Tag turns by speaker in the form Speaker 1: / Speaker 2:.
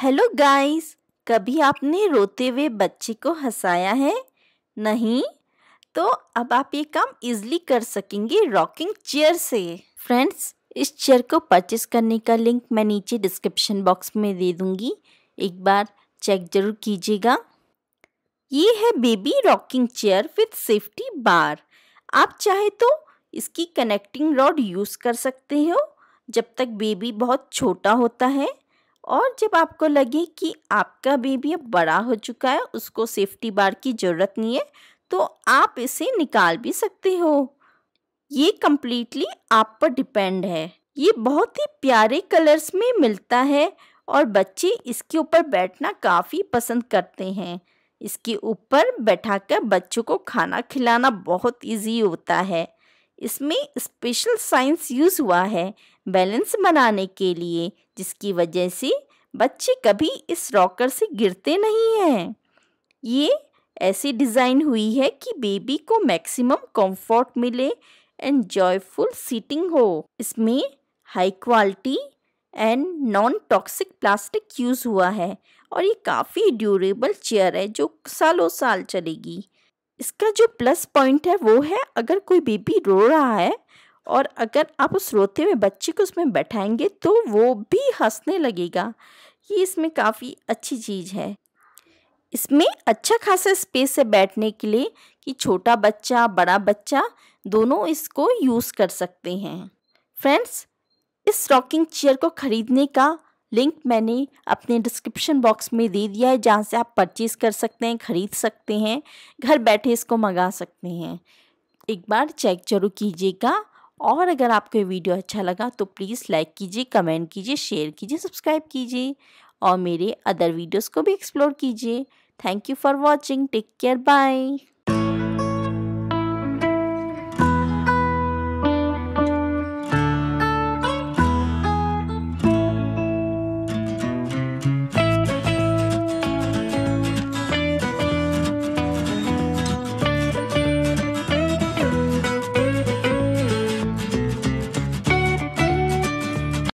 Speaker 1: hello guys कभी आपने रोते हुए बच्चे को हंसाया है नहीं तो अब आप ये काम इज़ली कर सकेंगे रॉकिंग चेयर से फ्रेंड्स इस चेयर को परचेस करने का लिंक मैं नीचे डिस्क्रिप्शन बॉक्स में दे दूँगी एक बार चेक जरूर कीजिएगा ये है baby rocking chair with safety bar आप चाहे तो इसकी कनेक्टिंग रॉड यूज़ कर सकते हो जब तक बेबी बहुत छोटा होता है और जब आपको लगे कि आपका बेबी अब बड़ा हो चुका है उसको सेफ्टी बार की ज़रूरत नहीं है तो आप इसे निकाल भी सकते हो ये कम्प्लीटली आप पर डिपेंड है ये बहुत ही प्यारे कलर्स में मिलता है और बच्चे इसके ऊपर बैठना काफ़ी पसंद करते हैं इसके ऊपर बैठाकर बच्चों को खाना खिलाना बहुत इजी होता है इसमें स्पेशल साइंस यूज़ हुआ है बैलेंस बनाने के लिए जिसकी वजह से बच्चे कभी इस रॉकर से गिरते नहीं हैं ये ऐसी डिज़ाइन हुई है कि बेबी को मैक्सिमम कंफर्ट मिले एंड जॉयफुल सीटिंग हो इसमें high quality and non toxic plastic use हुआ है और ये काफ़ी ड्यूरेबल चेयर है जो सालों साल चलेगी इसका जो प्लस पॉइंट है वो है अगर कोई बेबी रो रहा है और अगर आप उस रोते हुए बच्चे को उसमें बैठाएंगे तो वो भी हंसने लगेगा ये इसमें काफ़ी अच्छी चीज़ है इसमें अच्छा खासा स्पेस है बैठने के लिए कि छोटा बच्चा बड़ा बच्चा दोनों इसको यूज़ कर सकते हैं फ्रेंड्स इस रॉकिंग चेयर को ख़रीदने का लिंक मैंने अपने डिस्क्रिप्शन बॉक्स में दे दिया है जहाँ से आप परचेज कर सकते हैं ख़रीद सकते हैं घर बैठे इसको मंगा सकते हैं एक बार चेक जरूर कीजिएगा और अगर आपको ये वीडियो अच्छा लगा तो प्लीज़ लाइक कीजिए कमेंट कीजिए शेयर कीजिए सब्सक्राइब कीजिए और मेरे अदर वीडियोस को भी एक्सप्लोर कीजिए thank you for watching take care bye